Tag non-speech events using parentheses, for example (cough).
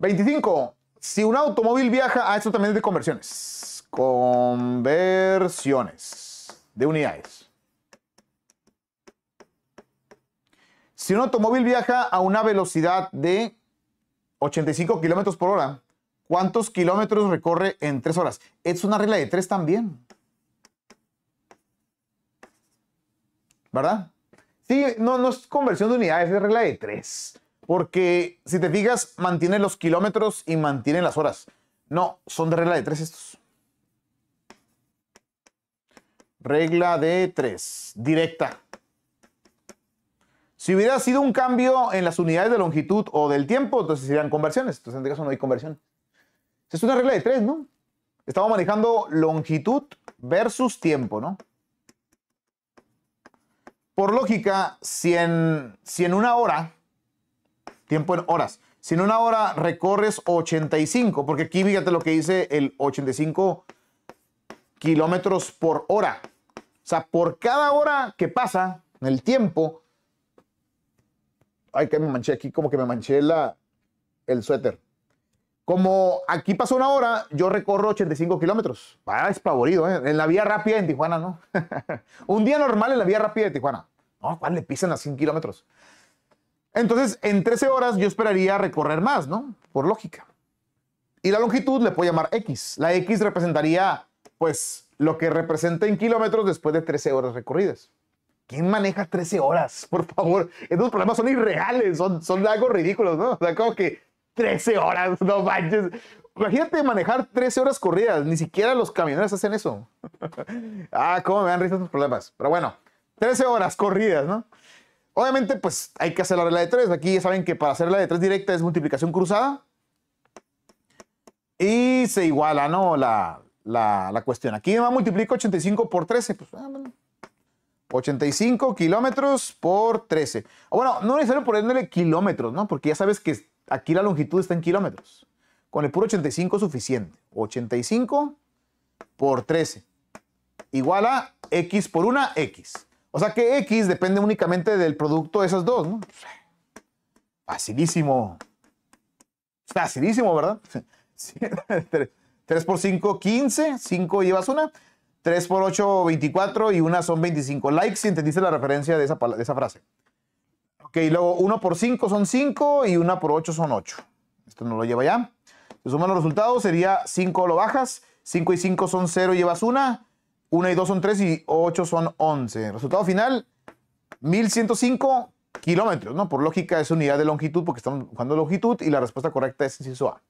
25. Si un automóvil viaja, ah, esto también es de conversiones. Conversiones de unidades. Si un automóvil viaja a una velocidad de 85 kilómetros por hora, ¿cuántos kilómetros recorre en 3 horas? Es una regla de 3 también. ¿Verdad? Sí, no, no es conversión de unidades, es regla de 3. Porque si te fijas, mantiene los kilómetros y mantiene las horas. No, son de regla de tres estos. Regla de tres, directa. Si hubiera sido un cambio en las unidades de longitud o del tiempo, entonces serían conversiones. Entonces en este caso no hay conversión. Es una regla de tres, ¿no? Estamos manejando longitud versus tiempo, ¿no? Por lógica, si en, si en una hora tiempo en horas. Si en una hora recorres 85, porque aquí fíjate lo que dice el 85 kilómetros por hora. O sea, por cada hora que pasa en el tiempo. Ay, que me manché aquí, como que me manché la, el suéter. Como aquí pasó una hora, yo recorro 85 kilómetros. Ah, es ¿eh? En la vía rápida en Tijuana, ¿no? (laughs) Un día normal en la vía rápida de Tijuana. No, ¿cuál le pisan a 100 kilómetros? Entonces, en 13 horas yo esperaría recorrer más, ¿no? Por lógica. Y la longitud le puedo llamar X. La X representaría, pues, lo que representa en kilómetros después de 13 horas recorridas. ¿Quién maneja 13 horas? (laughs) Por favor, estos problemas son irreales, son, son algo ridículos, ¿no? O sea, como que 13 horas, (laughs) no manches. Imagínate manejar 13 horas corridas, ni siquiera los camioneros hacen eso. (laughs) ah, cómo me dan risa estos problemas. Pero bueno, 13 horas corridas, ¿no? Obviamente, pues hay que hacer la regla de 3. Aquí ya saben que para hacer la de 3 directa es multiplicación cruzada. Y se iguala, ¿no? La, cuestión. Aquí me multiplico 85 por 13. Pues, 85 ah, kilómetros por 13. bueno, no es necesario ponerle kilómetros, ¿no? Porque ya sabes que aquí la longitud está en kilómetros. Con el puro 85 es suficiente. 85 por 13. Igual a x por 1, x. O sea que X depende únicamente del producto de esas dos, ¿no? Facilísimo. Facilísimo, ¿verdad? 3 (laughs) por 5, 15. 5 llevas una. 3 por 8, 24. Y una son 25 likes si entendiste la referencia de esa, de esa frase. Ok, luego 1 por 5 son 5 y 1 por 8 son 8. Esto no lo lleva ya. Se suman los resultados, sería 5 lo bajas, 5 y 5 son 0 llevas una, 1 y 2 son 3 y 8 son 11. Resultado final, 1105 kilómetros, ¿no? Por lógica es unidad de longitud porque estamos jugando longitud y la respuesta correcta es inciso A.